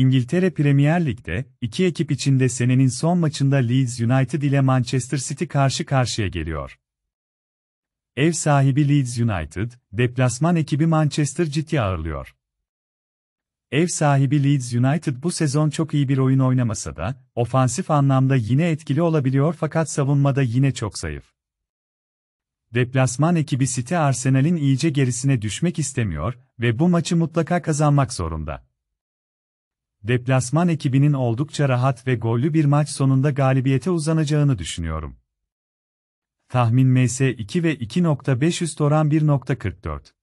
İngiltere Premier Lig'de, iki ekip içinde senenin son maçında Leeds United ile Manchester City karşı karşıya geliyor. Ev sahibi Leeds United, deplasman ekibi Manchester City'yi ağırlıyor. Ev sahibi Leeds United bu sezon çok iyi bir oyun oynamasa da, ofansif anlamda yine etkili olabiliyor fakat savunmada yine çok zayıf. Deplasman ekibi City Arsenal'in iyice gerisine düşmek istemiyor ve bu maçı mutlaka kazanmak zorunda deplasman ekibinin oldukça rahat ve gollü bir maç sonunda galibiyete uzanacağını düşünüyorum. Tahmin MS 2 ve 2.5 üst oran 1.44.